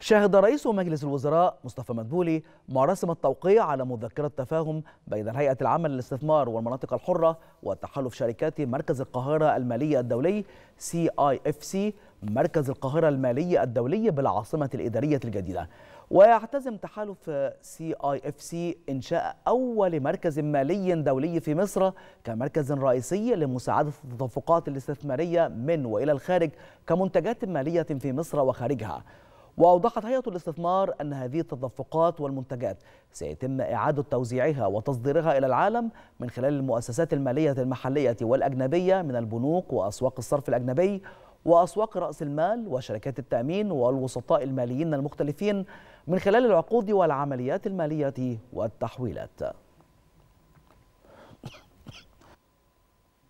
شهد رئيس مجلس الوزراء مصطفى مدبولي مراسم التوقيع على مذكرة تفاهم بين الهيئة العامة للاستثمار والمناطق الحرة وتحالف شركات مركز القاهرة المالية الدولي سي اي اف سي مركز القاهرة المالية الدولي بالعاصمة الإدارية الجديدة ويعتزم تحالف سي اي اف سي إنشاء أول مركز مالي دولي في مصر كمركز رئيسي لمساعدة التدفقات الاستثمارية من وإلى الخارج كمنتجات مالية في مصر وخارجها وأوضحت هيئة الاستثمار أن هذه التدفقات والمنتجات سيتم إعادة توزيعها وتصديرها إلى العالم من خلال المؤسسات المالية المحلية والأجنبية من البنوك وأسواق الصرف الأجنبي وأسواق رأس المال وشركات التأمين والوسطاء الماليين المختلفين من خلال العقود والعمليات المالية والتحويلات